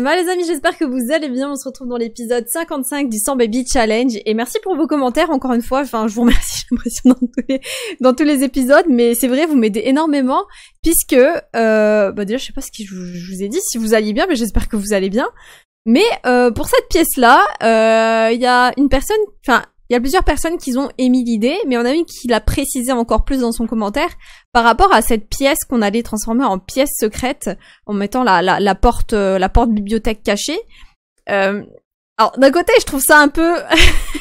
moi, les amis, j'espère que vous allez bien. On se retrouve dans l'épisode 55 du 100 Baby Challenge. Et merci pour vos commentaires encore une fois. Enfin, je vous remercie, j'ai l'impression dans, tous les, épisodes. Mais c'est vrai, vous m'aidez énormément. Puisque, euh, bah déjà, je sais pas ce que je, vous ai dit. Si vous alliez bien, mais j'espère que vous allez bien. Mais euh, pour cette pièce-là, euh, il y a une personne, enfin il y a plusieurs personnes qui ont émis l'idée, mais on a une qui l'a précisé encore plus dans son commentaire par rapport à cette pièce qu'on allait transformer en pièce secrète en mettant la, la, la porte euh, la porte bibliothèque cachée. Euh, alors d'un côté, je trouve ça un peu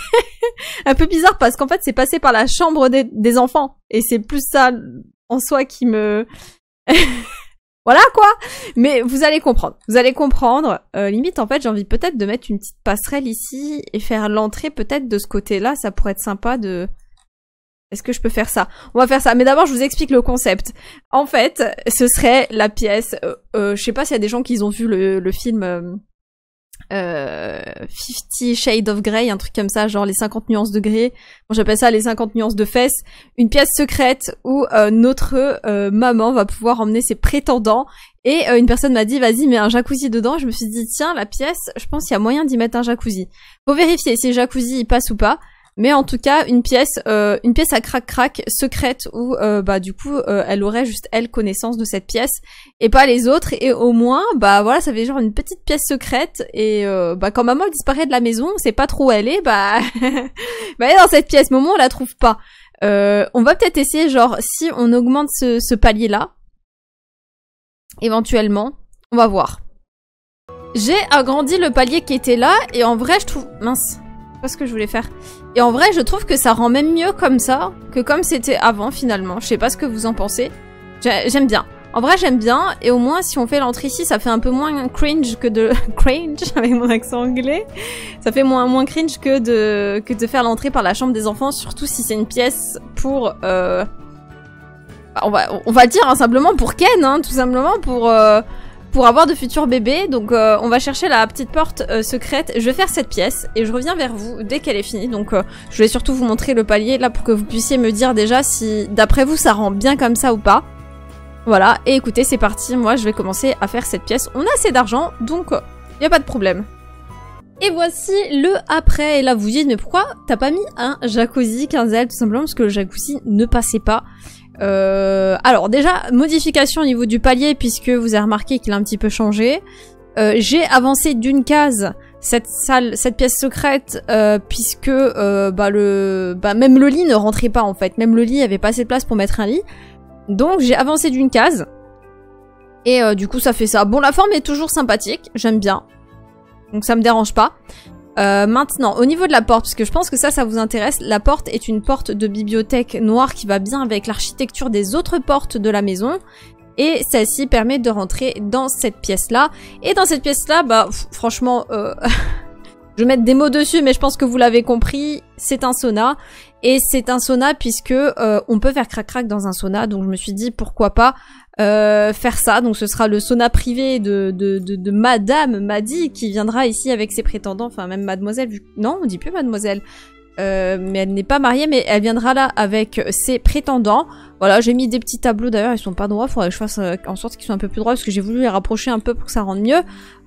un peu bizarre parce qu'en fait, c'est passé par la chambre des, des enfants et c'est plus ça en soi qui me Voilà quoi Mais vous allez comprendre. Vous allez comprendre. Euh, limite, en fait, j'ai envie peut-être de mettre une petite passerelle ici et faire l'entrée peut-être de ce côté-là. Ça pourrait être sympa de... Est-ce que je peux faire ça On va faire ça. Mais d'abord, je vous explique le concept. En fait, ce serait la pièce... Euh, euh je sais pas s'il y a des gens qui ont vu le, le film euh, euh, fifty 50 Shades of Grey, un truc comme ça, genre les 50 nuances de grey. Bon, j'appelle ça les 50 nuances de fesses. Une pièce secrète où euh, notre euh, maman va pouvoir emmener ses prétendants. Et une personne m'a dit, vas-y, mets un jacuzzi dedans. Je me suis dit, tiens, la pièce, je pense qu'il y a moyen d'y mettre un jacuzzi. Faut vérifier si jacuzzi passe ou pas. Mais en tout cas, une pièce, euh, une pièce à crac crac secrète où euh, bah du coup euh, elle aurait juste elle connaissance de cette pièce et pas les autres et au moins bah voilà ça fait genre une petite pièce secrète et bah quand maman disparaît de la maison, on sait pas trop où elle est bah, bah elle est dans cette pièce. Maman, on la trouve pas. on va peut-être essayer genre si on augmente ce, ce palier là éventuellement, on va voir. J'ai agrandi le palier qui était là et en vrai je trouve mince, pas ce que je voulais faire. Et en vrai, je trouve que ça rend même mieux comme ça que comme c'était avant finalement. Je sais pas ce que vous en pensez. J'aime bien. En vrai, j'aime bien. Et au moins, si on fait l'entrée ici, ça fait un peu moins cringe que de... cringe avec mon accent anglais. Ça fait moins, moins cringe que de, que de faire l'entrée par la chambre des enfants, surtout si c'est une pièce pour... Euh, on, va, on dire hein, simplement pour Ken, hein, tout simplement pour... Euh pour avoir de futurs bébés. Donc euh, on va chercher la petite porte euh, secrète. Je vais faire cette pièce et je reviens vers vous dès qu'elle est finie. Donc euh, je vais surtout vous montrer le palier là pour que vous puissiez me dire déjà si d'après vous ça rend bien comme ça ou pas. Voilà, et écoutez, c'est parti, moi je vais commencer à faire cette pièce. On a assez d'argent, donc il a pas de problème. Et voici le après, et là vous dites mais pourquoi t'as pas mis un jacuzzi L tout simplement parce que le jacuzzi ne passait pas. Euh, alors déjà, modification au niveau du palier puisque vous avez remarqué qu'il a un petit peu changé. Euh, j'ai avancé d'une case cette salle, cette pièce secrète euh, puisque bah, bah, même le lit ne rentrait pas en fait. Même le lit avait pas assez de place pour mettre un lit. Donc j'ai avancé d'une case. Et du coup ça fait ça. Bon la forme est toujours sympathique, j'aime bien. Donc ça me dérange pas. Euh, maintenant, au niveau de la porte, puisque je pense que ça, ça vous intéresse, la porte est une porte de bibliothèque noire qui va bien avec l'architecture des autres portes de la maison. Et celle-ci permet de rentrer dans cette pièce-là. Et dans cette pièce-là, bah, franchement, euh, je vais mettre des mots dessus, mais je pense que vous l'avez compris, c'est un sauna. Et c'est un sauna puisque euh, on peut faire crac-crac dans un sauna, donc je me suis dit pourquoi pas euh, faire ça. Donc ce sera le sauna privé de, de, de, de Madame Maddy qui viendra ici avec ses prétendants, enfin même Mademoiselle, vu... non on dit plus Mademoiselle, euh, mais elle n'est pas mariée, mais elle viendra là avec ses prétendants. Voilà, j'ai mis des petits tableaux d'ailleurs, ils sont pas droits, faudrait que je fasse euh, en sorte qu'ils soient un peu plus droits, parce que j'ai voulu les rapprocher un peu pour que ça rende mieux.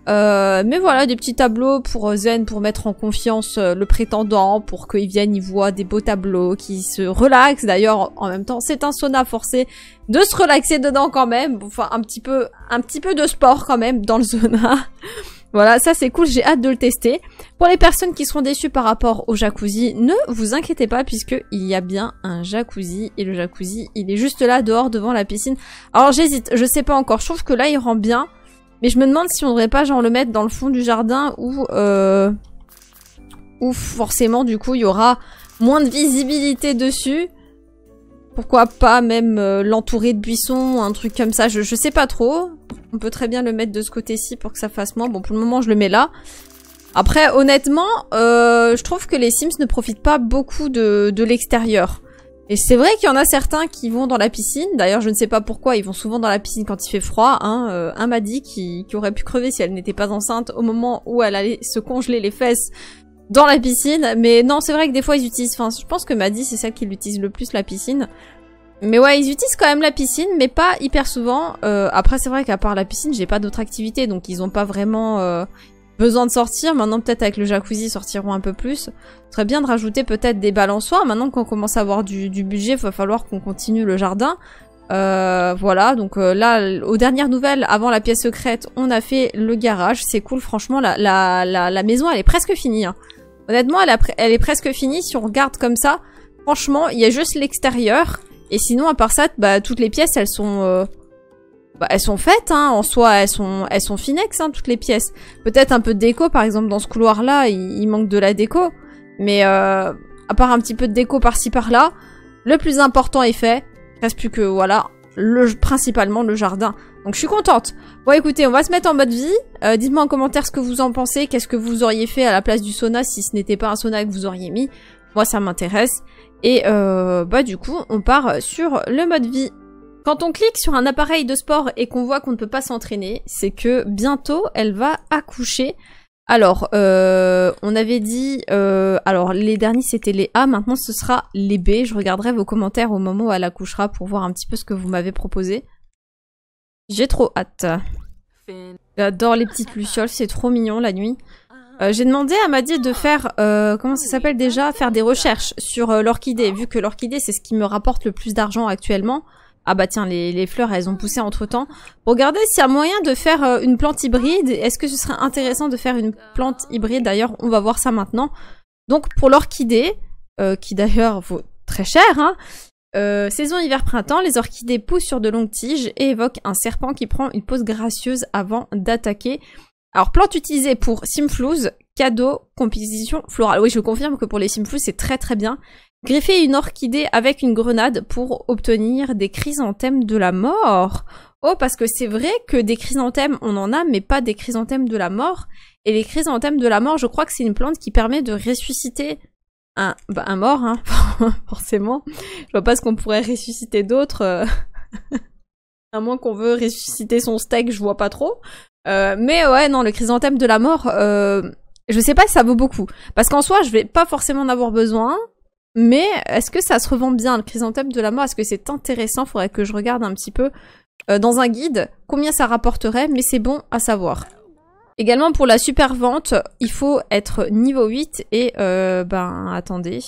mais voilà, des petits tableaux pour Zen, pour mettre en confiance le prétendant, pour qu'il vienne, y voit des beaux tableaux, qu'il se relaxe. D'ailleurs, en même temps, c'est un sauna forcé, de se relaxer dedans quand même, enfin un petit peu, un petit peu de sport quand même dans le zona voilà, ça c'est cool, j'ai hâte de le tester. Pour les personnes qui seront déçues par rapport au jacuzzi, ne vous inquiétez pas puisque il y a bien un jacuzzi et le jacuzzi il est juste là dehors devant la piscine. Alors j'hésite, je sais pas encore, je trouve que là il rend bien, mais je me demande si on devrait pas genre le mettre dans le fond du jardin ou euh, ou forcément du coup il y aura moins de visibilité dessus. Pourquoi pas même euh, l'entourer de buissons, un truc comme ça, je, je, sais pas trop. On peut très bien le mettre de ce côté-ci pour que ça fasse moins. Bon, pour le moment, je le mets là. Après, honnêtement, euh, je trouve que les Sims ne profitent pas beaucoup de, de l'extérieur. Et c'est vrai qu'il y en a certains qui vont dans la piscine. D'ailleurs, je ne sais pas pourquoi, ils vont souvent dans la piscine quand il fait froid. Hein. Euh, un m'a dit qui, qui aurait pu crever si elle n'était pas enceinte au moment où elle allait se congeler les fesses dans la piscine. Mais non, c'est vrai que des fois ils utilisent... Enfin, je pense que Maddy, c'est ça qu'ils utilisent le plus, la piscine. Mais ouais, ils utilisent quand même la piscine, mais pas hyper souvent. Euh, après, c'est vrai qu'à part la piscine, j'ai pas d'autres activités, donc ils ont pas vraiment euh, besoin de sortir. Maintenant, peut-être avec le jacuzzi, ils sortiront un peu plus. Ce serait bien de rajouter peut-être des balançoires. Maintenant qu'on commence à avoir du, budget, il va falloir qu'on continue le jardin. Euh, voilà, donc là, aux dernières nouvelles, avant la pièce secrète, on a fait le garage. C'est cool, franchement, la, la, la, maison, elle est presque finie. Hein. Honnêtement, elle, est presque finie si on regarde comme ça. Franchement, il y a juste l'extérieur. Et sinon, à part ça, bah, toutes les pièces, elles sont... Euh, bah, elles sont faites, hein, en soi, elles sont, elles sont finex, hein, toutes les pièces. Peut-être un peu de déco, par exemple, dans ce couloir-là, il, manque de la déco. Mais euh, à part un petit peu de déco par-ci, par-là, le plus important est fait. Reste plus que, voilà, le, principalement le jardin. Donc je suis contente. Bon écoutez, on va se mettre en mode vie. Euh, dites-moi en commentaire ce que vous en pensez, qu'est-ce que vous auriez fait à la place du sauna si ce n'était pas un sauna que vous auriez mis. Moi ça m'intéresse. Et euh, bah du coup, on part sur le mode vie. Quand on clique sur un appareil de sport et qu'on voit qu'on ne peut pas s'entraîner, c'est que bientôt elle va accoucher. Alors, euh, on avait dit, alors les derniers c'était les A, maintenant ce sera les B. Je regarderai vos commentaires au moment où elle accouchera pour voir un petit peu ce que vous m'avez proposé. J'ai trop hâte. J'adore les petites lucioles, c'est trop mignon la nuit. Euh, j'ai demandé à Maddy de faire, euh, comment ça s'appelle déjà, faire des recherches sur euh, l'orchidée, vu que l'orchidée c'est ce qui me rapporte le plus d'argent actuellement. Ah bah tiens, les, les, fleurs elles ont poussé entre temps. Regardez s'il y a moyen de faire une plante hybride. Est-ce que ce serait intéressant de faire une plante hybride D'ailleurs, on va voir ça maintenant. Donc pour l'orchidée, qui d'ailleurs vaut très cher, hein, euh, saison hiver-printemps, les orchidées poussent sur de longues tiges et évoquent un serpent qui prend une pose gracieuse avant d'attaquer. Alors, plante utilisée pour simflouz, cadeau, composition florale. Oui, je confirme que pour les simflouz, c'est très très bien. Griffer une orchidée avec une grenade pour obtenir des chrysanthèmes de la mort. Oh, parce que c'est vrai que des chrysanthèmes, on en a, mais pas des chrysanthèmes de la mort. Et les chrysanthèmes de la mort, je crois que c'est une plante qui permet de ressusciter bah, un, mort, hein, forcément. Je vois pas ce qu'on pourrait ressusciter d'autres euh, à moins qu'on veut ressusciter son steak, je vois pas trop. Euh, mais ouais, non, le chrysanthème de la mort, euh, je sais pas si ça vaut beaucoup. Parce qu'en soi, je vais pas forcément en avoir besoin. Mais est-ce que ça se revend bien, le chrysanthème de la mort Est-ce que c'est intéressant Faudrait que je regarde un petit peu dans un guide combien ça rapporterait, mais c'est bon à savoir. Également pour la super vente, il faut être niveau 8 et euh, ben attendez.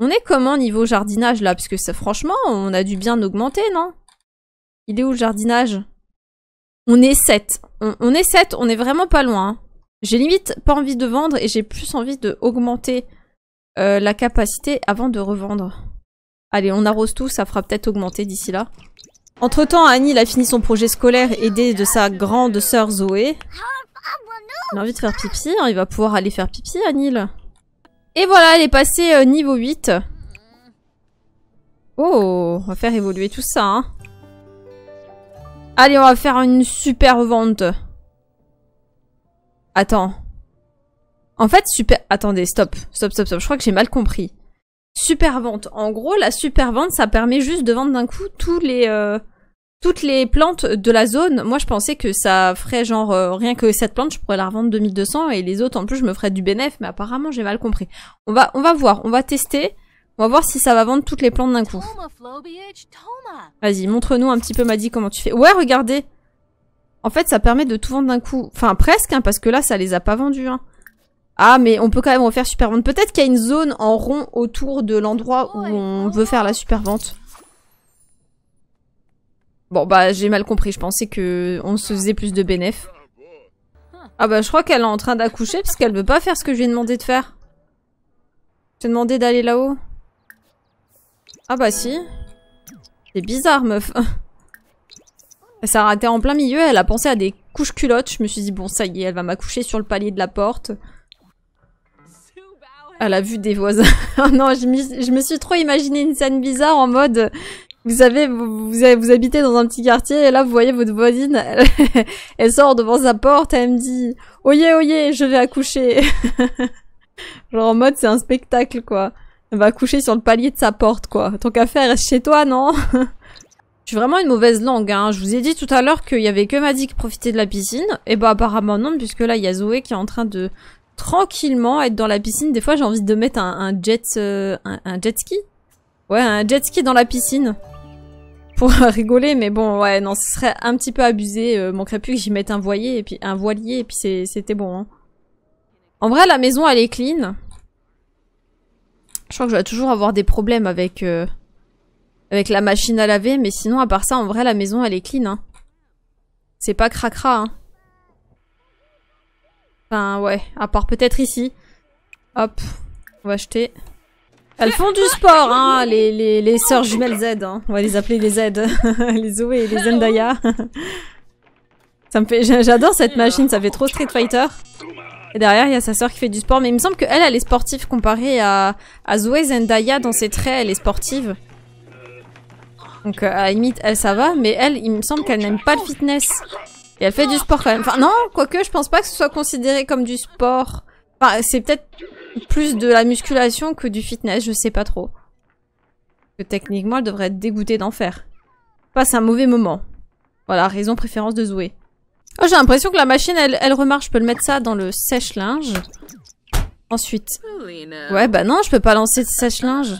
On est comment niveau jardinage là Parce que franchement, on a dû bien augmenter, non Il est où le jardinage On est 7. On, est 7, on est vraiment pas loin. Hein. J'ai limite pas envie de vendre et j'ai plus envie d'augmenter euh, la capacité avant de revendre. Allez, on arrose tout, ça fera peut-être augmenter d'ici là. Entre-temps, Annie a fini son projet scolaire aidée de sa grande sœur Zoé. Il a envie de faire pipi, hein, il va pouvoir aller faire pipi à Nil. Et voilà, elle est passée euh, niveau 8. Oh, on va faire évoluer tout ça. Hein. Allez, on va faire une super vente. Attends. En fait, super... Attendez, stop. Stop, stop, stop. Je crois que j'ai mal compris. Super vente. En gros, la super vente, ça permet juste de vendre d'un coup tous les... Euh, toutes les plantes de la zone, moi je pensais que ça ferait genre euh, rien que cette plante, je pourrais la revendre 2200 et les autres en plus je me ferais du bénéfice, mais apparemment j'ai mal compris. On va on va voir, on va tester, on va voir si ça va vendre toutes les plantes d'un coup. Vas-y, montre-nous un petit peu Maddy comment tu fais. Ouais, regardez. En fait, ça permet de tout vendre d'un coup. Enfin, presque hein, parce que là ça les a pas vendus hein. Ah, mais on peut quand même refaire super vente. Peut-être qu'il y a une zone en rond autour de l'endroit où on veut faire la super vente. Bon bah j'ai mal compris, je pensais que on se faisait plus de bénéf. Ah bah je crois qu'elle est en train d'accoucher parce qu'elle veut pas faire ce que je lui ai demandé de faire. Je lui ai demandé d'aller là-haut. Ah bah si. C'est bizarre meuf. Elle s'est arrêtée en plein milieu, elle a pensé à des couches culottes. Je me suis dit bon ça y est, elle va m'accoucher sur le palier de la porte. Elle a vu des voisins. non, je me suis trop imaginé une scène bizarre en mode vous savez, vous, vous, vous, habitez dans un petit quartier et là vous voyez votre voisine, elle, sort devant sa porte et elle me dit « Oyez, oyez, je vais accoucher !» Genre en mode c'est un spectacle quoi. Elle va accoucher sur le palier de sa porte quoi. Ton café reste chez toi, non Je suis vraiment une mauvaise langue, hein. Je vous ai dit tout à l'heure qu'il y avait que Maddy qui profitait de la piscine. Et bah apparemment non, puisque là il y a Zoé qui est en train de tranquillement être dans la piscine. Des fois j'ai envie de mettre un, jet, euh, un jet ski Ouais, un jet ski dans la piscine pour rigoler, mais bon, ouais, non, ce serait un petit peu abusé. Euh, manquerait plus que j'y mette un voilier et puis un voilier et puis c'était bon. Hein. En vrai, la maison, elle est clean. Je crois que je vais toujours avoir des problèmes avec euh, avec la machine à laver, mais sinon, à part ça, en vrai, la maison, elle est clean. Hein. C'est pas cracra. Hein. Enfin, ouais, à part peut-être ici. Hop, on va acheter. Elles font du sport, hein, les, les, sœurs jumelles Z. Hein. On va les appeler les Z. les Zoé et les Zendaya. ça me fait... J'adore cette machine, ça fait trop Street Fighter. Et derrière, il y a sa sœur qui fait du sport. Mais il me semble qu'elle, elle est sportive comparée à, à Zoé Zendaya dans ses traits. Elle est sportive. Donc euh, à la limite, elle, ça va. Mais elle, il me semble qu'elle n'aime pas le fitness. Et elle fait du sport quand même. Enfin non, quoique, je pense pas que ce soit considéré comme du sport. Enfin, c'est peut-être plus de la musculation que du fitness, je sais pas trop. Que techniquement, elle devrait être dégoûtée d'en faire. Passe un mauvais moment. Voilà, raison préférence de Zoé. Oh, j'ai l'impression que la machine, elle, elle remarche. Je peux le mettre ça dans le sèche-linge. Ensuite. Ouais, bah non, je peux pas lancer de sèche-linge.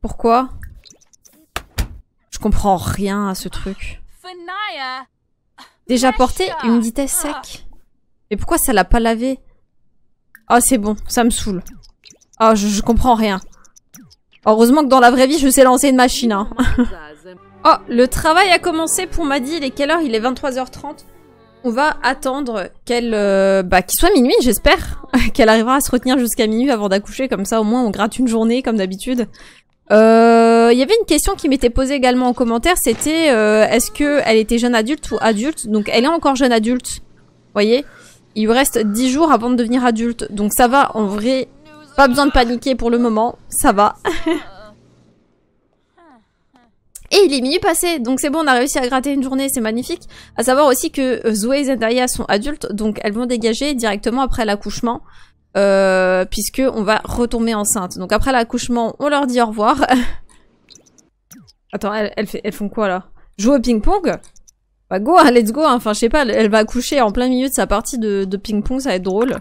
Pourquoi Je comprends rien à ce truc. Déjà porté, une vitesse sec. Mais pourquoi ça l'a pas lavé ah, c'est bon, ça me saoule. Ah, je, comprends rien. Heureusement que dans la vraie vie, je sais lancer une machine. Hein. oh, le travail a commencé pour Madi. Il est quelle heure Il est 23h30. On va attendre qu'elle... Euh, bah, qu'il soit minuit, j'espère. qu'elle arrivera à se retenir jusqu'à minuit avant d'accoucher. Comme ça, au moins, on gratte une journée, comme d'habitude. Euh, il y avait une question qui m'était posée également en commentaire, c'était euh, est-ce que qu'elle était jeune adulte ou adulte Donc elle est encore jeune adulte, voyez il lui reste 10 jours avant de devenir adulte. Donc ça va, en vrai, pas besoin de paniquer pour le moment, ça va. Et il est minuit passé, donc c'est bon, on a réussi à gratter une journée, c'est magnifique. À savoir aussi que euh, Zoé et Zendaya sont adultes, donc elles vont dégager directement après l'accouchement, euh, puisque on va retomber enceinte. Donc après l'accouchement, on leur dit au revoir. Attends, elles, elles font quoi là Jouer au ping-pong bah go, let's go, hein. enfin je sais pas, elle va accoucher en plein milieu de sa partie de, ping-pong, ça va être drôle.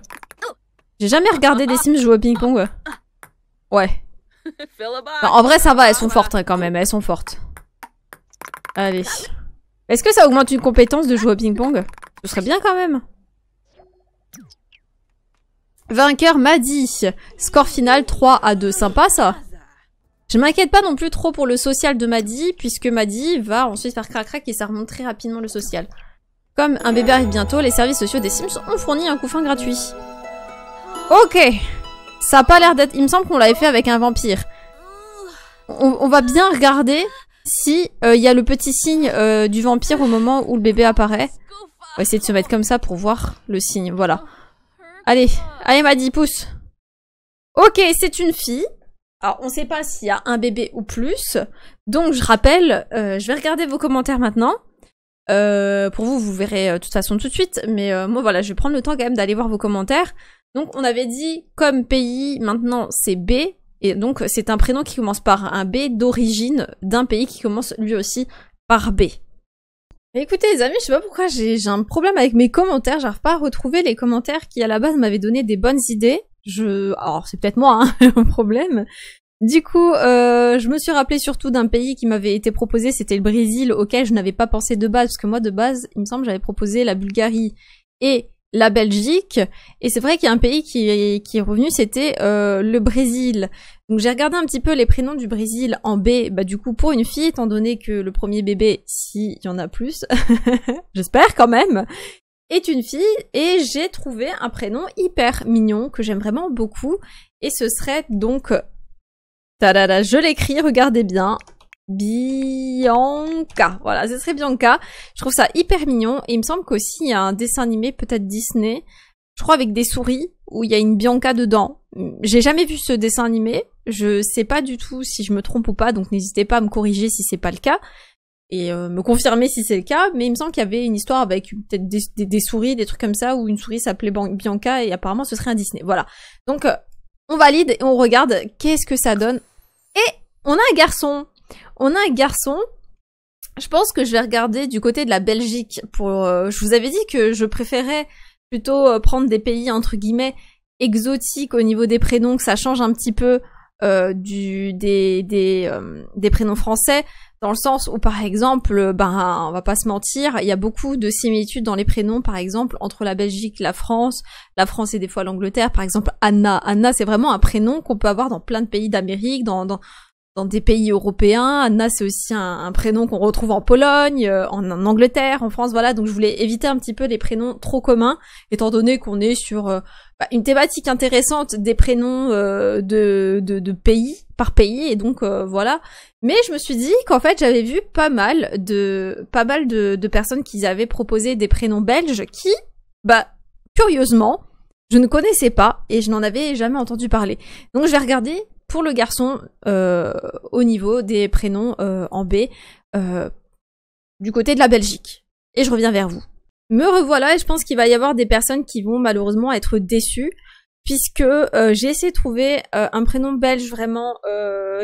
J'ai jamais regardé des Sims jouer au ping-pong. Ouais. en vrai ça va, elles sont fortes hein, quand même, elles sont fortes. Allez. Est-ce que ça augmente une compétence de jouer au ping-pong Ce serait bien quand même. Vainqueur Maddy. Score final 3 à 2. Sympa ça je m'inquiète pas non plus trop pour le social de Maddy, puisque Maddy va ensuite faire crac-crac et ça remonte très rapidement le social. Comme un bébé arrive bientôt, les services sociaux des Sims ont fourni un couffin gratuit. Ok Ça a pas l'air d'être... Il me semble qu'on l'avait fait avec un vampire. On, va bien regarder si euh, il y a le petit signe euh, du vampire au moment où le bébé apparaît. On va essayer de se mettre comme ça pour voir le signe, voilà. Allez, allez Maddy, pousse Ok, c'est une fille, alors, on ne sait pas s'il y a un bébé ou plus. Donc, je rappelle, euh, je vais regarder vos commentaires maintenant. Euh, pour vous, vous verrez euh, de toute façon tout de suite. Mais moi, voilà, je vais prendre le temps quand même d'aller voir vos commentaires. Donc, on avait dit, comme pays, maintenant, c'est B. Et donc, c'est un prénom qui commence par un B d'origine d'un pays qui commence lui aussi par B. écoutez, les amis, je sais pas pourquoi j'ai un problème avec mes commentaires. J'arrive pas à retrouver les commentaires qui, à la base, m'avaient donné des bonnes idées je, alors c'est peut-être moi hein, le problème. Du coup, euh, je me suis rappelé surtout d'un pays qui m'avait été proposé, c'était le Brésil, auquel je n'avais pas pensé de base, parce que moi de base, il me semble, j'avais proposé la Bulgarie et la Belgique. Et c'est vrai qu'il y a un pays qui est, revenu, c'était euh, le Brésil. Donc j'ai regardé un petit peu les prénoms du Brésil en B, bah du coup pour une fille, étant donné que le premier bébé, s'il y en a plus, j'espère quand même, est une fille et j'ai trouvé un prénom hyper mignon que j'aime vraiment beaucoup et ce serait donc Tadada, je l'écris, regardez bien. Bianca. Voilà, ce serait Bianca. Je trouve ça hyper mignon et il me semble qu'aussi il y a un dessin animé peut-être Disney, je crois avec des souris où il y a une Bianca dedans. J'ai jamais vu ce dessin animé, je sais pas du tout si je me trompe ou pas, donc n'hésitez pas à me corriger si c'est pas le cas et euh, me confirmer si c'est le cas, mais il me semble qu'il y avait une histoire avec peut-être des, souris, des trucs comme ça, où une souris s'appelait Bianca et apparemment ce serait un Disney. Voilà. Donc euh, on valide et on regarde qu'est-ce que ça donne. Et on a un garçon. On a un garçon. Je pense que je vais regarder du côté de la Belgique. Pour, euh, je vous avais dit que je préférais plutôt prendre des pays entre guillemets exotiques au niveau des prénoms, que ça change un petit peu euh, du, des, des, euh, des, prénoms français, dans le sens où par exemple, euh, ben on va pas se mentir, il y a beaucoup de similitudes dans les prénoms, par exemple, entre la Belgique, la France, la France et des fois l'Angleterre, par exemple Anna. Anna, c'est vraiment un prénom qu'on peut avoir dans plein de pays d'Amérique, dans, dans, dans des pays européens. Anna, c'est aussi un, prénom qu'on retrouve en Pologne, euh, en, Angleterre, en France, voilà. Donc je voulais éviter un petit peu les prénoms trop communs, étant donné qu'on est sur euh, bah, une thématique intéressante des prénoms euh, de, pays par pays, et donc voilà. Mais je me suis dit qu'en fait j'avais vu pas mal de pas mal de, de personnes qui avaient proposé des prénoms belges qui, bah curieusement, je ne connaissais pas et je n'en avais jamais entendu parler. Donc j'ai regardé pour le garçon euh, au niveau des prénoms euh, en B euh, du côté de la Belgique. Et je reviens vers vous. Me revoilà et je pense qu'il va y avoir des personnes qui vont malheureusement être déçues puisque j'ai essayé de trouver un prénom belge vraiment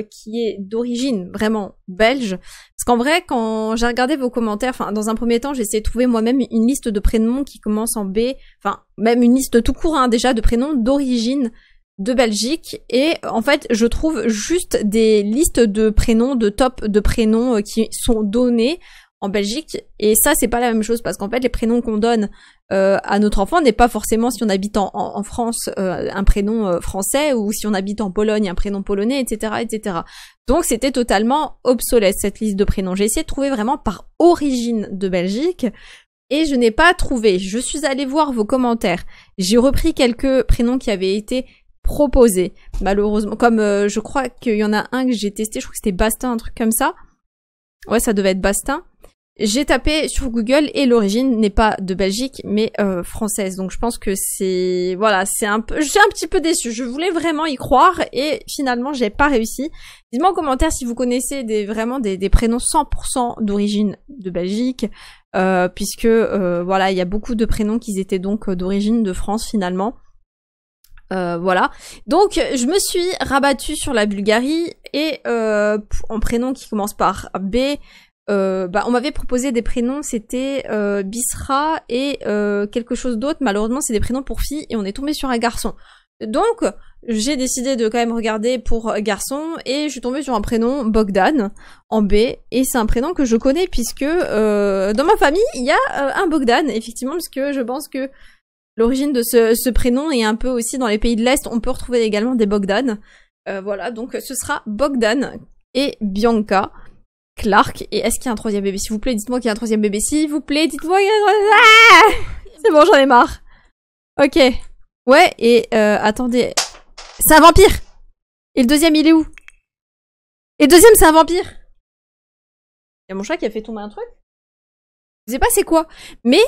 qui est d'origine vraiment belge. Parce qu'en vrai, quand j'ai regardé vos commentaires, enfin dans un premier temps, j'ai essayé de trouver moi-même une liste de prénoms qui commencent en B, enfin même une liste tout court hein, déjà de prénoms d'origine de Belgique et en fait je trouve juste des listes de prénoms, de top de prénoms euh, qui sont donnés en Belgique et ça c'est pas la même chose parce qu'en fait les prénoms qu'on donne euh, à notre enfant n'est pas forcément si on habite en, France euh, un prénom français ou si on habite en Pologne un prénom polonais etc etc donc c'était totalement obsolète cette liste de prénoms j'ai essayé de trouver vraiment par origine de Belgique et je n'ai pas trouvé je suis allée voir vos commentaires j'ai repris quelques prénoms qui avaient été proposé. Malheureusement, comme euh, je crois qu'il y en a un que j'ai testé, je crois que c'était Bastin, un truc comme ça. Ouais, ça devait être Bastin. J'ai tapé sur Google et l'origine n'est pas de Belgique mais euh, française. Donc je pense que c'est voilà, c'est un peu j'ai un petit peu déçu. Je voulais vraiment y croire et finalement j'ai pas réussi. Dites-moi en commentaire si vous connaissez des vraiment des, prénoms 100% d'origine de Belgique euh, puisque voilà, il y a beaucoup de prénoms qui étaient donc d'origine de France finalement. Euh, voilà. Donc je me suis rabattue sur la Bulgarie et euh, en prénom qui commence par B, euh, bah, on m'avait proposé des prénoms, c'était Bisra et quelque chose d'autre. Malheureusement, c'est des prénoms pour filles et on est tombé sur un garçon. Donc j'ai décidé de quand même regarder pour garçon et je suis tombée sur un prénom Bogdan en B et c'est un prénom que je connais puisque dans ma famille il y a un Bogdan effectivement parce que je pense que l'origine de ce, prénom et un peu aussi dans les pays de l'Est, on peut retrouver également des Bogdan. Euh, voilà, donc ce sera Bogdan et Bianca. Clark, et est-ce qu'il y a un troisième bébé S'il vous plaît, dites-moi qu'il y a un troisième bébé. S'il vous plaît, dites-moi qu'il y a un troisième... Ah c'est bon, j'en ai marre. Ok. Ouais, et euh, attendez. C'est un vampire Et le deuxième, il est où Et le deuxième, c'est un vampire Il y a mon chat qui a fait tomber un truc Je sais pas c'est quoi. Mais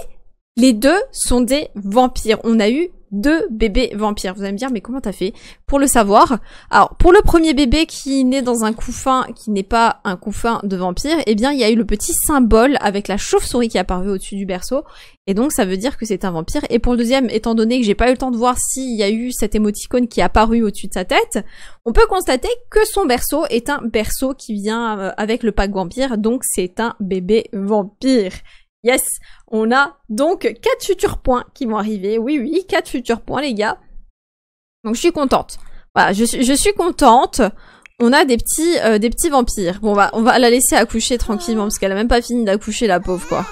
les deux sont des vampires. On a eu deux bébés vampires. Vous allez me dire, mais comment t'as fait pour le savoir Alors, pour le premier bébé qui naît dans un couffin, qui n'est pas un couffin de vampire, eh bien, il y a eu le petit symbole avec la chauve-souris qui est apparue au-dessus du berceau. Et donc, ça veut dire que c'est un vampire. Et pour le deuxième, étant donné que j'ai pas eu le temps de voir s'il y a eu cet émoticône qui est apparu au-dessus de sa tête, on peut constater que son berceau est un berceau qui vient euh, avec le pack vampire. Donc, c'est un bébé vampire. Yes, on a donc quatre futurs points qui vont arriver. Oui, oui, quatre futurs points, les gars. Donc je suis contente. Voilà, je, je suis contente. On a des petits, euh, des petits vampires. Bon, on va, on va la laisser accoucher tranquillement parce qu'elle a même pas fini d'accoucher, la pauvre, quoi.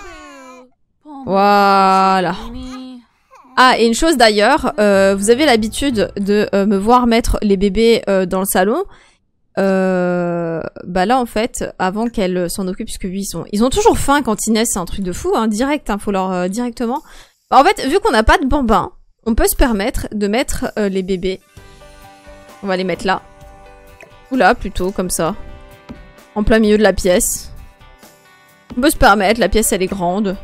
Voilà. Ah, et une chose d'ailleurs, euh, vous avez l'habitude de euh, me voir mettre les bébés dans le salon euh, bah là en fait, avant qu'elle s'en occupe, parce que oui, ils, sont, ils ont toujours faim quand ils naissent, c'est un truc de fou, hein, direct, hein, faut leur euh, directement. Bah, en fait, vu qu'on n'a pas de bambins, on peut se permettre de mettre euh, les bébés. On va les mettre là. Ou là plutôt, comme ça. En plein milieu de la pièce. On peut se permettre, la pièce elle est grande.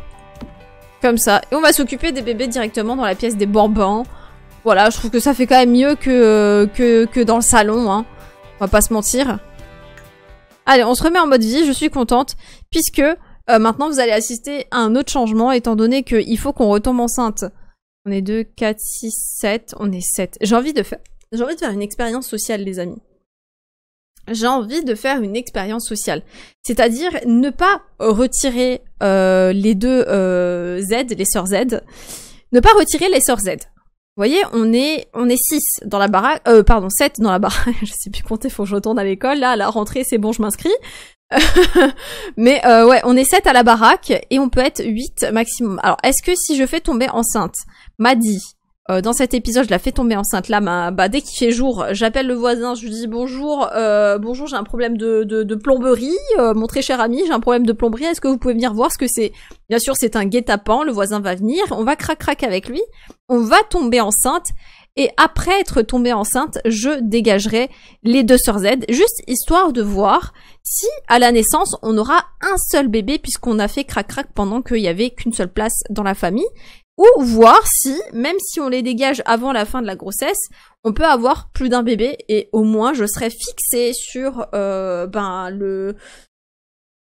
Comme ça. Et on va s'occuper des bébés directement dans la pièce des bambins. Voilà, je trouve que ça fait quand même mieux que, euh, que, que dans le salon, hein. On va pas se mentir. Allez, on se remet en mode vie, je suis contente, puisque euh, maintenant vous allez assister à un autre changement, étant donné qu'il faut qu'on retombe enceinte. On est 2, 4, 6, 7, on est 7. J'ai envie de faire... J'ai envie de faire une expérience sociale, les amis. J'ai envie de faire une expérience sociale. C'est-à-dire ne pas retirer euh, les deux euh, Z, les sœurs Z. Ne pas retirer les sœurs Z. Vous voyez, on est on est 6 dans la baraque, euh, pardon, 7 dans la baraque, je sais plus compter, faut que je retourne à l'école, là, à la rentrée, c'est bon, je m'inscris. Mais euh, ouais, on est 7 à la baraque et on peut être 8 maximum. Alors, est-ce que si je fais tomber enceinte, m'a dit? Euh, dans cet épisode, je la fais tomber enceinte là. Bah, dès qu'il fait jour, j'appelle le voisin, je lui dis bonjour, euh, bonjour, j'ai un problème de, plomberie, euh, mon très cher ami, j'ai un problème de plomberie. Est-ce que vous pouvez venir voir ce que c'est Bien sûr, c'est un guet-apens. Le voisin va venir, on va crac crac avec lui, on va tomber enceinte. Et après être tombée enceinte, je dégagerai les deux sœurs Z, juste histoire de voir si à la naissance on aura un seul bébé puisqu'on a fait crac crac pendant qu'il y avait qu'une seule place dans la famille ou voir si, même si on les dégage avant la fin de la grossesse, on peut avoir plus d'un bébé et au moins je serai fixée sur euh, ben le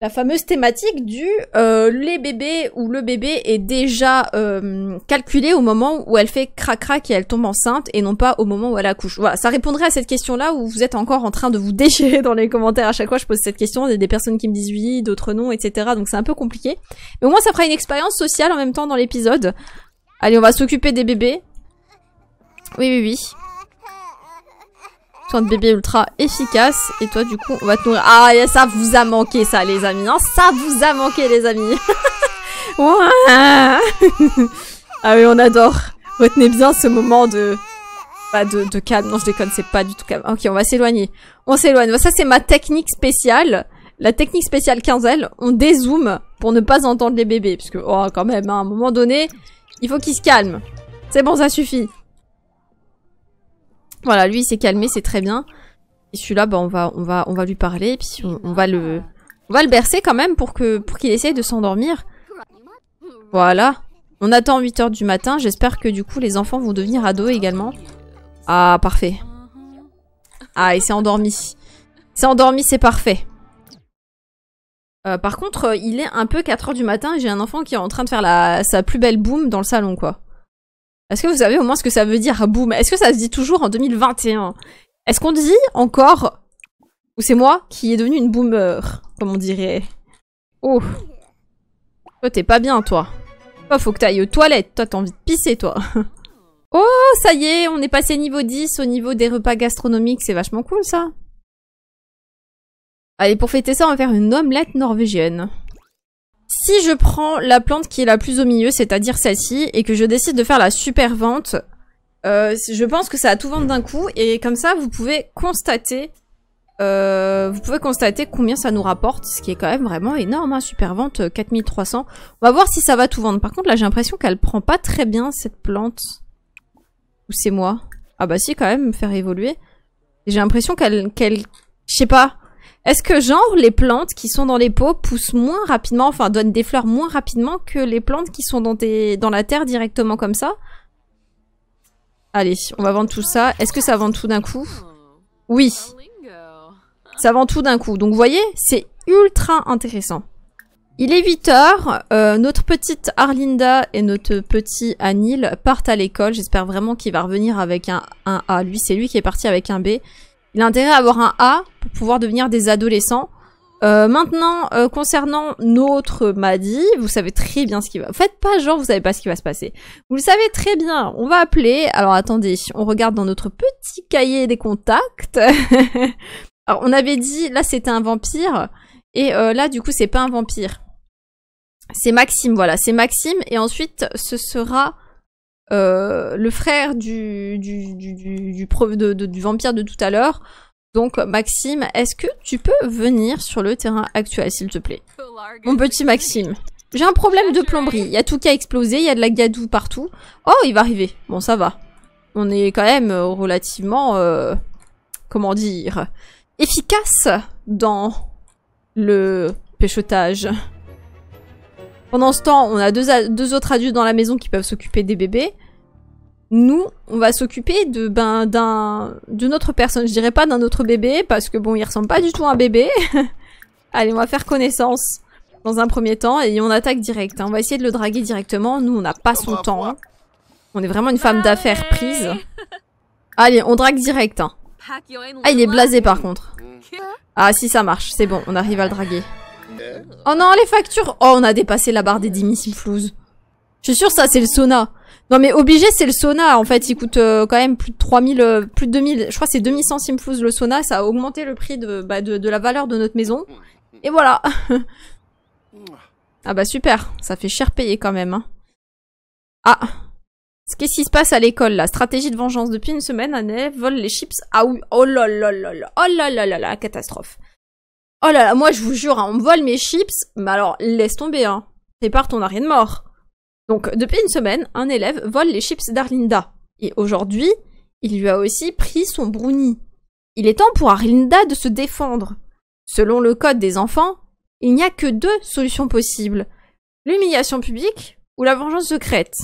la fameuse thématique du euh, les bébés ou le bébé est déjà euh, calculé au moment où elle fait crac crac et elle tombe enceinte et non pas au moment où elle accouche. Voilà, ça répondrait à cette question là où vous êtes encore en train de vous déchirer dans les commentaires à chaque fois je pose cette question, il y a des personnes qui me disent oui, d'autres non, etc. Donc c'est un peu compliqué. Mais au moins ça fera une expérience sociale en même temps dans l'épisode. Allez, on va s'occuper des bébés. Oui, oui, oui. Soin de bébé ultra efficace. Et toi, du coup, on va te nourrir. Ah, ça vous a manqué, ça, les amis. Non, hein. ça vous a manqué, les amis. ah oui, on adore. Retenez bien ce moment de... Pas bah, de, de calme. Non, je déconne, c'est pas du tout calme. Ok, on va s'éloigner. On s'éloigne. Ça, c'est ma technique spéciale. La technique spéciale 15l on dézoome pour ne pas entendre les bébés. Parce que, oh, quand même, à un moment donné, il faut qu'il se calme. C'est bon, ça suffit. Voilà, lui, il s'est calmé, c'est très bien. Et celui-là, bah, on va, on va, on va lui parler, puis on, va le, va le bercer quand même pour que, pour qu'il essaye de s'endormir. Voilà. On attend 8h du matin. J'espère que du coup, les enfants vont devenir ados également. Ah, parfait. Ah, il s'est endormi. Il s'est endormi, c'est parfait. Euh, par contre, euh, il est un peu 4 h du matin et j'ai un enfant qui est en train de faire sa plus belle boom dans le salon, quoi. Est-ce que vous savez au moins ce que ça veut dire, boom Est-ce que ça se dit toujours en 2021 Est-ce qu'on dit encore ou c'est moi qui est devenu une boomer, comme on dirait Oh Toi, t'es pas bien, toi. Toi, faut que t'ailles aux toilettes. Toi, t'as envie de pisser, toi. oh, ça y est, on est passé niveau 10 au niveau des repas gastronomiques. C'est vachement cool, ça. Allez, pour fêter ça, on va faire une omelette norvégienne. Si je prends la plante qui est la plus au milieu, c'est-à-dire celle-ci, et que je décide de faire la super vente, euh, je pense que ça va tout vendre d'un coup, et comme ça, vous pouvez constater... Euh, vous pouvez constater combien ça nous rapporte, ce qui est quand même vraiment énorme, hein, super vente, 4300. Euh, on va voir si ça va tout vendre. Par contre, là, j'ai l'impression qu'elle prend pas très bien, cette plante. Ou c'est moi Ah bah si, quand même, faire évoluer. J'ai l'impression qu'elle... qu'elle... Je sais pas. Est-ce que genre les plantes qui sont dans les pots poussent moins rapidement, enfin donnent des fleurs moins rapidement que les plantes qui sont dans, dans la terre directement comme ça Allez, on va vendre tout ça. Est-ce que ça vend tout d'un coup Oui. Ça vend tout d'un coup. Donc vous voyez, c'est ultra intéressant. Il est 8h, euh, notre petite Arlinda et notre petit Anil partent à l'école. J'espère vraiment qu'il va revenir avec un, un A. Lui, c'est lui qui est parti avec un B. Il a intérêt à avoir un A pour pouvoir devenir des adolescents. Euh, maintenant, euh, concernant notre Maddy, vous savez très bien ce qui va... Faites pas genre, vous savez pas ce qui va se passer. Vous le savez très bien, on va appeler... Alors attendez, on regarde dans notre petit cahier des contacts. Alors on avait dit, là c'était un vampire, et euh, là du coup c'est pas un vampire. C'est Maxime, voilà, c'est Maxime, et ensuite ce sera euh, le frère du, du, du, du, vampire de tout à l'heure. Donc Maxime, est-ce que tu peux venir sur le terrain actuel, s'il te plaît Mon petit Maxime. J'ai un problème de plomberie. Il y a tout qui a explosé, il y a de la gadoue partout. Oh, il va arriver. Bon, ça va. On est quand même euh, relativement... Euh, comment dire Efficace dans le péchotage. Pendant ce temps, on a deux, autres adultes dans la maison qui peuvent s'occuper des bébés. Nous, on va s'occuper de ben d'un d'une autre personne. Je dirais pas d'un autre bébé parce que bon, il ressemble pas du tout à un bébé. Allez, on va faire connaissance dans un premier temps et on attaque direct. Hein. On va essayer de le draguer directement. Nous, on n'a pas son temps. Hein. On est vraiment une femme d'affaires prise. Allez, on drague direct. Hein. Ah, il est blasé par contre. Hmm. Ah si, ça marche. C'est bon, on arrive à le draguer. Oh non, les factures Oh, on a dépassé la barre des 10 000 Je suis sûr ça, c'est le sauna. Non mais obligé, c'est le sauna. En fait, il coûte euh, quand même plus de 3000, euh, plus de 2000, je crois que c'est 2100 simflouz le sauna. Ça a augmenté le prix de, bah, de, de la valeur de notre maison. Et voilà. ah bah super, ça fait cher payer quand même. Hein. Ah Qu'est-ce qui se passe à l'école là Stratégie de vengeance. Depuis une semaine, Anne, vole les chips. Ah oui, oh là là là là, oh là là là là, catastrophe. Oh là là, moi je vous jure, hein, on me vole mes chips, mais alors laisse tomber, hein. on ton rien de mort. Donc depuis une semaine, un élève vole les chips d'Arlinda. Et aujourd'hui, il lui a aussi pris son brownie. Il est temps pour Arlinda de se défendre. Selon le code des enfants, il n'y a que deux solutions possibles. L'humiliation publique ou la vengeance secrète.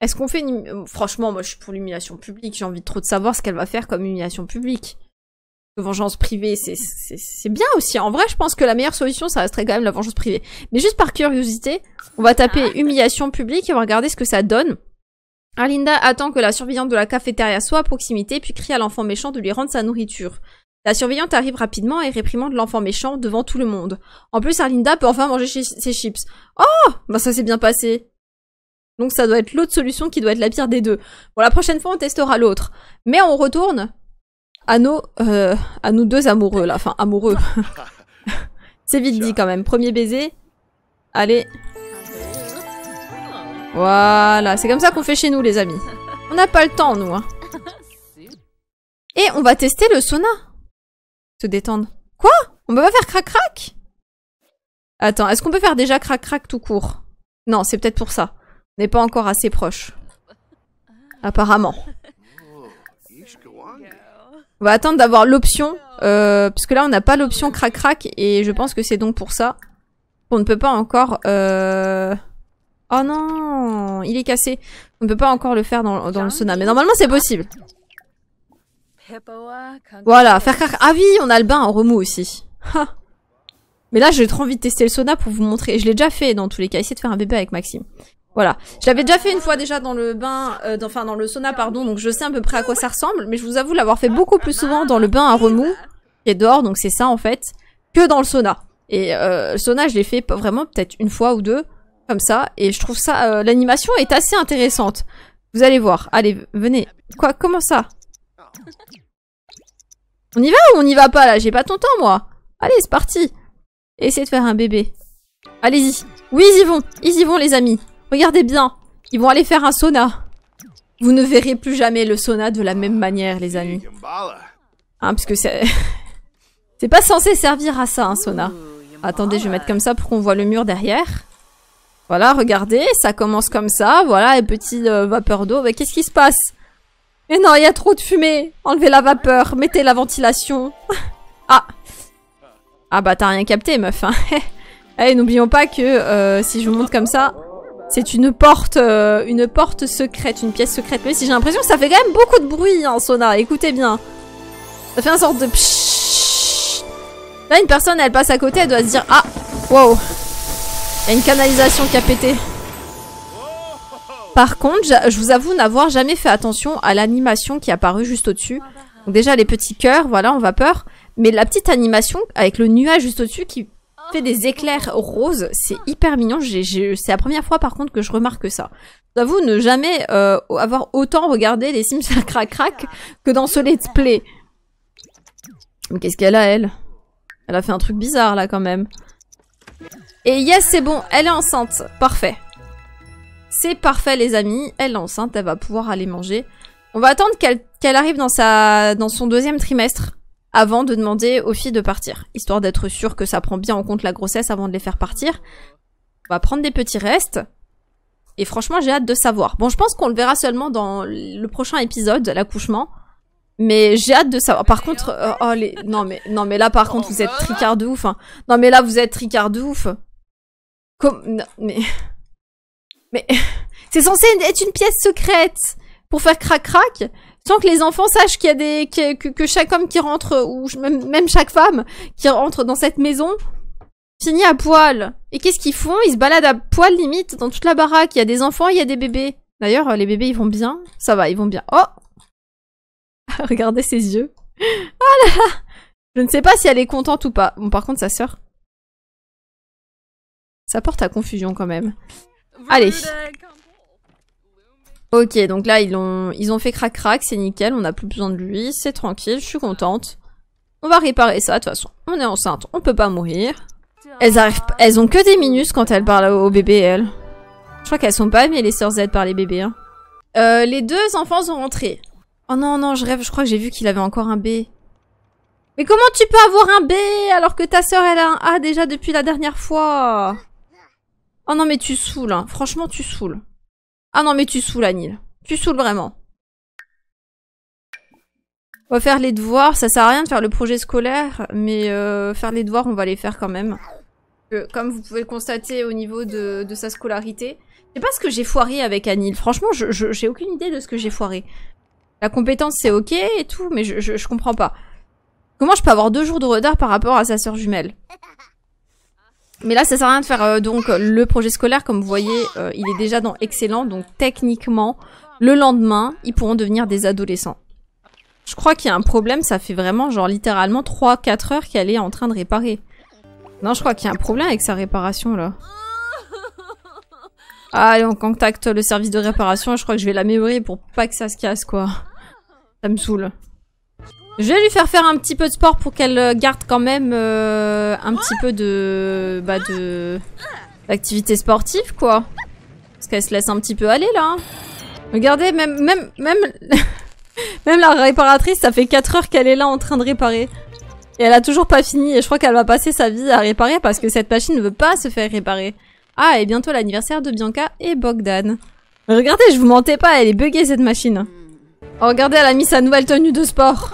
Est-ce qu'on fait une... Hum, franchement, moi je suis pour l'humiliation publique, j'ai envie trop de savoir ce qu'elle va faire comme humiliation publique vengeance privée, c'est bien aussi. En vrai, je pense que la meilleure solution, ça resterait quand même la vengeance privée. Mais juste par curiosité, on va taper ah. humiliation publique et on va regarder ce que ça donne. Arlinda attend que la surveillante de la cafétéria soit à proximité, puis crie à l'enfant méchant de lui rendre sa nourriture. La surveillante arrive rapidement et réprimande l'enfant méchant devant tout le monde. En plus, Arlinda peut enfin manger ses chips. Oh Bah ça s'est bien passé. Donc ça doit être l'autre solution qui doit être la pire des deux. Bon, la prochaine fois, on testera l'autre. Mais on retourne à nos, euh, à nous deux amoureux, là. Enfin, amoureux. C'est vite dit quand même. Premier baiser. Allez. Voilà, c'est comme ça qu'on fait chez nous, les amis. On n'a pas le temps, nous. Hein. Et on va tester le sauna. Se détendre. Quoi On peut pas faire crac-crac Attends, est-ce qu'on peut faire déjà crac-crac tout court Non, c'est peut-être pour ça. On n'est pas encore assez proche. Apparemment. On va attendre d'avoir l'option, euh, parce que là on n'a pas l'option crac crac, et je pense que c'est donc pour ça qu'on ne peut pas encore... Euh, oh non, il est cassé. On ne peut pas encore le faire dans, le sauna, mais normalement c'est possible. Voilà, faire crac... Ah oui, on a le bain en remous aussi. mais là j'ai trop envie de tester le sauna pour vous montrer. Je l'ai déjà fait dans tous les cas, Essayez de faire un bébé avec Maxime. Voilà. Je l'avais déjà fait une fois déjà dans le bain, euh, enfin dans le sauna, pardon, donc je sais à peu près à quoi ça ressemble, mais je vous avoue l'avoir fait beaucoup plus souvent dans le bain à remous, qui est dehors, donc c'est ça en fait, que dans le sauna. Et euh, le sauna, je l'ai fait vraiment peut-être une fois ou deux, comme ça, et je trouve ça, euh, l'animation est assez intéressante. Vous allez voir. Allez, venez. Quoi, comment ça On y va ou on y va pas là J'ai pas ton temps moi. Allez, c'est parti. Essayez de faire un bébé. Allez-y. Oui, ils y vont. Ils y vont les amis. Regardez bien, ils vont aller faire un sauna. Vous ne verrez plus jamais le sauna de la même manière, les amis. Hein, parce que c'est... c'est pas censé servir à ça, un sauna. Attendez, je vais mettre comme ça pour qu'on voit le mur derrière. Voilà, regardez, ça commence comme ça, voilà, et petite euh, vapeur d'eau. Mais qu'est-ce qui se passe Mais non, il y a trop de fumée Enlevez la vapeur, mettez la ventilation. ah Ah bah t'as rien capté, meuf. Hein. Eh, n'oublions pas que euh, si je vous montre comme ça, c'est une porte, euh, une porte secrète, une pièce secrète. Mais si j'ai l'impression que ça fait quand même beaucoup de bruit, en hein, Sona. Écoutez bien. Ça fait un sorte de pshh. Là, une personne, elle passe à côté, elle doit se dire Ah, wow. Il y a une canalisation qui a pété. Par contre, je vous avoue n'avoir jamais fait attention à l'animation qui est apparue juste au-dessus. Donc déjà, les petits cœurs, voilà, on va peur. Mais la petite animation avec le nuage juste au-dessus qui fait des éclairs roses. C'est hyper mignon. C'est la première fois par contre que je remarque ça. J'avoue ne jamais euh, avoir autant regardé les Sims à crac crac que dans ce let's play. Mais qu'est-ce qu'elle a elle Elle a fait un truc bizarre là quand même. Et yes c'est bon, elle est enceinte. Parfait. C'est parfait les amis, elle est enceinte, elle va pouvoir aller manger. On va attendre qu'elle arrive dans son deuxième trimestre avant de demander aux filles de partir, histoire d'être sûr que ça prend bien en compte la grossesse avant de les faire partir. On va prendre des petits restes. Et franchement, j'ai hâte de savoir. Bon, je pense qu'on le verra seulement dans le prochain épisode, l'accouchement. Mais j'ai hâte de savoir. Par contre, euh, oh, non mais non mais là par contre vous êtes tricard ouf. Hein. Non mais là vous êtes tricard ouf. Comme mais mais c'est censé être une pièce secrète pour faire crac crac sans que les enfants sachent qu'il y a des que, chaque homme qui rentre ou même, chaque femme qui rentre dans cette maison finit à poil. Et qu'est-ce qu'ils font Ils se baladent à poil limite dans toute la baraque. Il y a des enfants, il y a des bébés. D'ailleurs, euh, les bébés ils vont bien. Ça va, ils vont bien. Oh Regardez ses yeux. Oh là là Je ne sais pas si elle est contente ou pas. Bon, par contre, sa sœur. Ça porte à confusion quand même. Allez. Ok, donc là, ils ont, ils ont fait crac-crac, c'est nickel, on n'a plus besoin de lui, c'est tranquille, je suis contente. On va réparer ça, de toute façon. On est enceinte, on peut pas mourir. Elles arrivent, elles ont que des minus quand elles parlent au bébé, elles. Je crois qu'elles sont pas aimées, les sœurs Z, par les bébés. Hein. Euh, les deux enfants sont rentrés. Oh non, non, je rêve, je crois que j'ai vu qu'il avait encore un B. Mais comment tu peux avoir un B alors que ta sœur, elle a un A déjà depuis la dernière fois Oh non, mais tu saoules, hein. franchement, tu saoules. Ah non, mais tu saoules, Anil. Tu saoules vraiment. On va faire les devoirs. Ça sert à rien de faire le projet scolaire, mais euh, faire les devoirs, on va les faire quand même. comme vous pouvez le constater au niveau de, sa scolarité. Je sais pas ce que j'ai foiré avec Anil. Franchement, j'ai je, aucune idée de ce que j'ai foiré. La compétence, c'est ok et tout, mais je, comprends pas. Comment je peux avoir deux jours de retard par rapport à sa sœur jumelle mais là, ça sert à rien de faire euh, donc le projet scolaire. Comme vous voyez, euh, il est déjà dans excellent. Donc techniquement, le lendemain, ils pourront devenir des adolescents. Je crois qu'il y a un problème. Ça fait vraiment genre littéralement 3-4 heures qu'elle est en train de réparer. Non, je crois qu'il y a un problème avec sa réparation là. Ah, allez, on contacte le service de réparation. Je crois que je vais l'améliorer pour pas que ça se casse quoi. Ça me saoule. Je vais lui faire faire un petit peu de sport pour qu'elle euh, garde quand même euh, un petit peu de... Bah de... D'activité sportive, quoi. Parce qu'elle se laisse un petit peu aller, là. Hein. Regardez, même... Même... Même... même la réparatrice, ça fait 4 heures qu'elle est là en train de réparer. Et elle a toujours pas fini, et je crois qu'elle va passer sa vie à réparer parce que cette machine ne veut pas se faire réparer. Ah, et bientôt l'anniversaire de Bianca et Bogdan. Regardez, je vous mentais pas, elle est buggée cette machine. Oh, regardez, elle a mis sa nouvelle tenue de sport.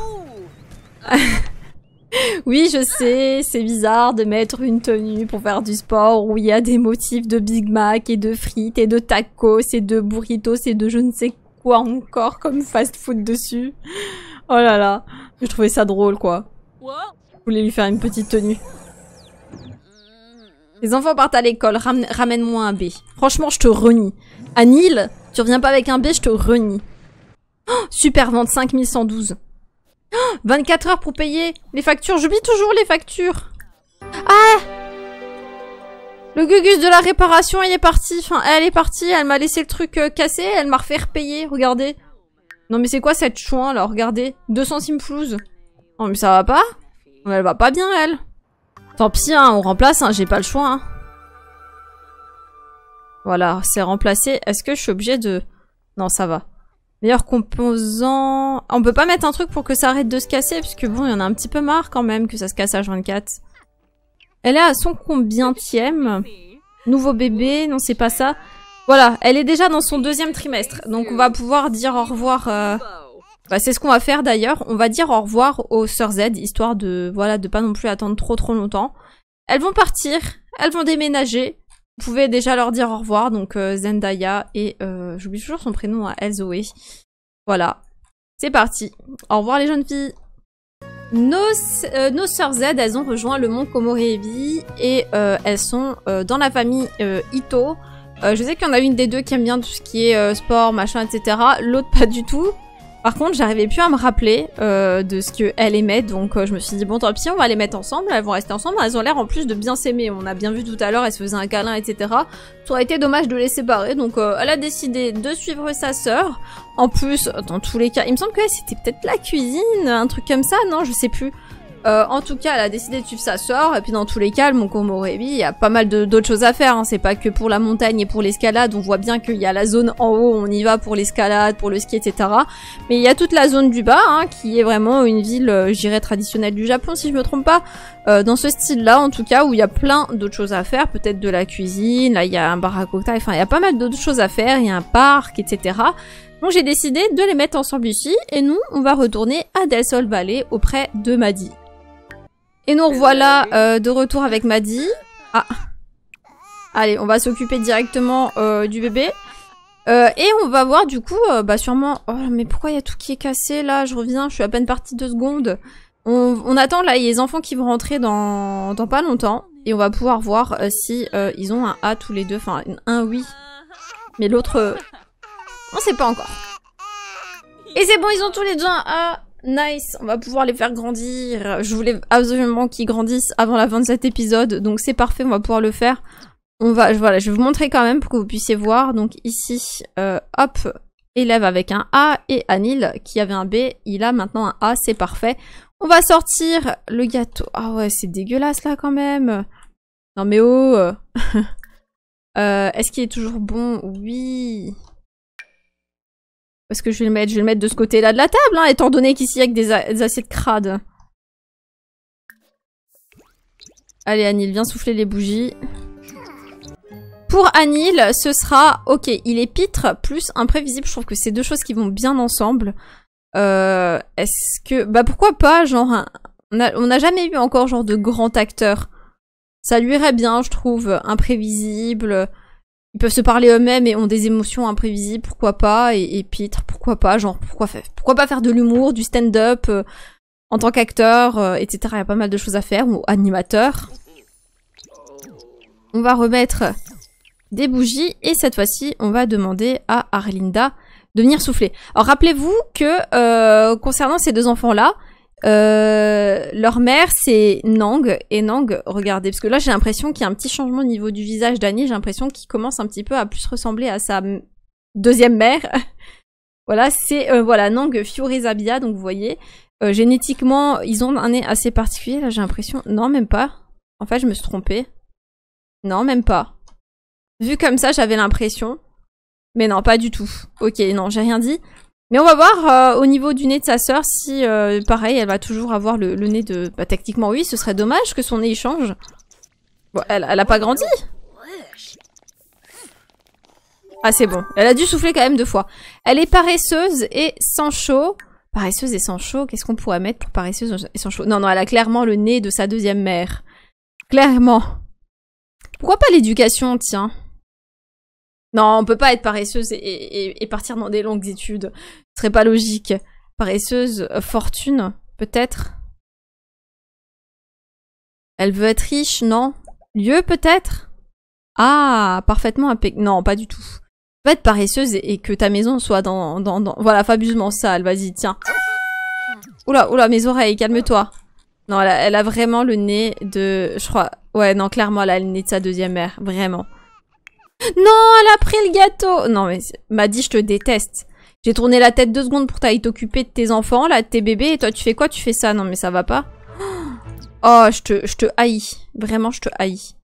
oui, je sais, c'est bizarre de mettre une tenue pour faire du sport où il y a des motifs de Big Mac et de frites et de tacos et de burritos et de je ne sais quoi encore comme fast food dessus. Oh là là, je trouvais ça drôle quoi. Je voulais lui faire une petite tenue. Les enfants partent à l'école, ramène-moi un B. Franchement, je te renie. Anil, tu reviens pas avec un B, je te renie. Oh, super vente 5112. 24 heures pour payer les factures. J'oublie toujours les factures. Ah Le gugus de la réparation, il est parti. Enfin, elle est partie. Elle m'a laissé le truc euh, cassé. Elle m'a refait repayer. Regardez. Non, mais c'est quoi cette chouin, là Regardez. 200 simflouz. Non, mais ça va pas Elle va pas bien, elle. Tant pis, hein, on remplace. Hein. J'ai pas le choix. Hein. Voilà, c'est remplacé. Est-ce que je suis obligée de... Non, ça va. Meilleur composant... On peut pas mettre un truc pour que ça arrête de se casser, puisque bon, il y en a un petit peu marre quand même que ça se casse à 24. Elle est à son combien Nouveau bébé, non c'est pas ça. Voilà, elle est déjà dans son deuxième trimestre, donc on va pouvoir dire au revoir... Euh, bah, c'est ce qu'on va faire d'ailleurs, on va dire au revoir aux sœurs Z, histoire de voilà de pas non plus attendre trop trop longtemps. Elles vont partir, elles vont déménager, vous pouvez déjà leur dire au revoir, donc euh, Zendaya et euh, j'oublie toujours son prénom à hein, Elzoé. Voilà, c'est parti. Au revoir les jeunes filles. Nos, euh, nos sœurs Z, elles ont rejoint le mont Komorebi et elles sont dans la famille Ito. je sais qu'il y en a une des deux qui aime bien tout ce qui est sport, machin, etc. L'autre pas du tout. Par contre, j'arrivais plus à me rappeler euh, de ce elle aimait, donc euh, je me suis dit, bon tant pis, on va les mettre ensemble, elles vont rester ensemble, elles ont l'air en plus de bien s'aimer, on a bien vu tout à l'heure, elles se faisaient un câlin, etc. Ça aurait été dommage de les séparer, donc euh, elle a décidé de suivre sa sœur. En plus, dans tous les cas, il me semble que c'était peut-être la cuisine, un truc comme ça, non, je sais plus. Euh, en tout cas, elle a décidé de suivre sa sœur. Et puis dans tous les cas, le il y a pas mal d'autres choses à faire. Hein. C'est pas que pour la montagne et pour l'escalade. On voit bien qu'il y a la zone en haut, on y va pour l'escalade, pour le ski, etc. Mais il y a toute la zone du bas, hein, qui est vraiment une ville, j'irai euh, j'irais, traditionnelle du Japon, si je me trompe pas. Euh, dans ce style-là, en tout cas, où il y a plein d'autres choses à faire. Peut-être de la cuisine, là il y a un bar à cocktail. Enfin, il y a pas mal d'autres choses à faire. Il y a un parc, etc. Donc j'ai décidé de les mettre ensemble ici. Et nous, on va retourner à Del Sol Valley auprès de Madi. Et nous revoilà euh, de retour avec Maddy. Ah. Allez, on va s'occuper directement euh, du bébé. Euh, et on va voir du coup, bah sûrement... Oh mais pourquoi il y a tout qui est cassé là Je reviens, je suis à peine partie deux secondes. On, attend là, il y a les enfants qui vont rentrer dans, dans pas longtemps. Et on va pouvoir voir si ils ont un A tous les deux. Enfin, un oui. Mais l'autre... on sait pas encore. Et c'est bon, ils ont tous les deux un A Nice, on va pouvoir les faire grandir. Je voulais absolument qu'ils grandissent avant la fin de cet épisode, donc c'est parfait, on va pouvoir le faire. On va, voilà, je vais vous montrer quand même pour que vous puissiez voir. Donc ici, euh, hop, élève avec un A et Anil qui avait un B, il a maintenant un A, c'est parfait. On va sortir le gâteau. Ah ouais, c'est dégueulasse là quand même. Non mais oh euh, Est-ce qu'il est toujours bon Oui parce que je vais le mettre, je vais le mettre de ce côté-là de la table, hein, étant donné qu'ici, il y a des, assiettes crades. Allez, Anil, viens souffler les bougies. Pour Anil, ce sera... Ok, il est pitre plus imprévisible. Je trouve que c'est deux choses qui vont bien ensemble. Euh, Est-ce que... Bah pourquoi pas, genre... On n'a jamais eu encore genre de grand acteur. Ça lui irait bien, je trouve. Imprévisible ils peuvent se parler eux-mêmes et ont des émotions imprévisibles, pourquoi pas, et, et pourquoi pas, genre pourquoi faire, pourquoi pas faire de l'humour, du stand-up euh, en tant qu'acteur, euh, etc. Il y a pas mal de choses à faire, ou animateur. On va remettre des bougies et cette fois-ci on va demander à Arlinda de venir souffler. Alors rappelez-vous que euh, concernant ces deux enfants-là, euh, leur mère, c'est Nang. Et Nang, regardez, parce que là, j'ai l'impression qu'il y a un petit changement au niveau du visage d'Annie. J'ai l'impression qu'il commence un petit peu à plus ressembler à sa deuxième mère. voilà, c'est euh, voilà Nang Fiorisabia, Donc, vous voyez, euh, génétiquement, ils ont un nez assez particulier. Là, j'ai l'impression. Non, même pas. En fait, je me suis trompée. Non, même pas. Vu comme ça, j'avais l'impression. Mais non, pas du tout. Ok, non, j'ai rien dit. Mais on va voir euh, au niveau du nez de sa sœur si, euh, pareil, elle va toujours avoir le, nez de... Bah, techniquement, oui, ce serait dommage que son nez y change. elle, elle a pas grandi Ah, c'est bon. Elle a dû souffler quand même deux fois. Elle est paresseuse et sans chaud. Paresseuse et sans chaud, qu'est-ce qu'on pourrait mettre pour paresseuse et sans chaud Non, non, elle a clairement le nez de sa deuxième mère. Clairement. Pourquoi pas l'éducation, tiens non, on peut pas être paresseuse et, partir dans des longues études. Ce serait pas logique. Paresseuse, euh, fortune, peut-être. Elle veut être riche, non Lieu, peut-être Ah, parfaitement impeccable. Non, pas du tout. Va être paresseuse et, que ta maison soit dans... dans, dans... Voilà, fabuleusement sale, vas-y, tiens. Oula, oula, mes oreilles, calme-toi. Non, elle a, vraiment le nez de... Je crois... Ouais, non, clairement, elle a le nez de sa deuxième mère, vraiment. Non, elle a pris le gâteau Non mais m'a dit je te déteste. J'ai tourné la tête deux secondes pour t'aller t'occuper de tes enfants, là, de tes bébés, et toi tu fais quoi Tu fais ça Non mais ça va pas. Oh, je te, je te haïs. Vraiment, je te haïs.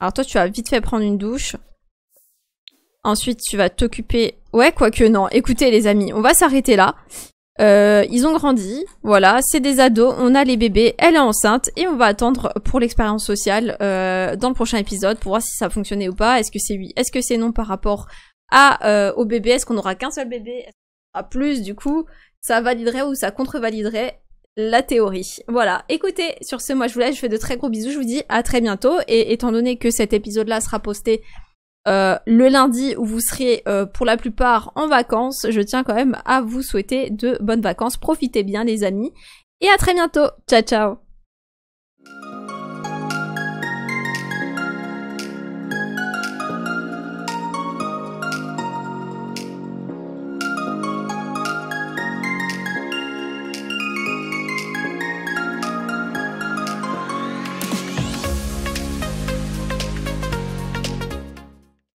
Alors toi, tu vas vite fait prendre une douche. Ensuite, tu vas t'occuper... Ouais, quoique non. Écoutez les amis, on va s'arrêter là. Euh, ils ont grandi, voilà, c'est des ados, on a les bébés, elle est enceinte et on va attendre pour l'expérience sociale euh, dans le prochain épisode pour voir si ça fonctionnait ou pas. Est-ce que c'est oui, est-ce que c'est non par rapport à euh, au bébé Est-ce qu'on aura qu'un seul bébé Est-ce qu'on aura plus Du coup, ça validerait ou ça contrevaliderait la théorie. Voilà. Écoutez, sur ce, moi je vous laisse, je fais de très gros bisous, je vous dis à très bientôt et étant donné que cet épisode-là sera posté euh, le lundi où vous serez euh, pour la plupart en vacances. Je tiens quand même à vous souhaiter de bonnes vacances. Profitez bien les amis. Et à très bientôt. Ciao ciao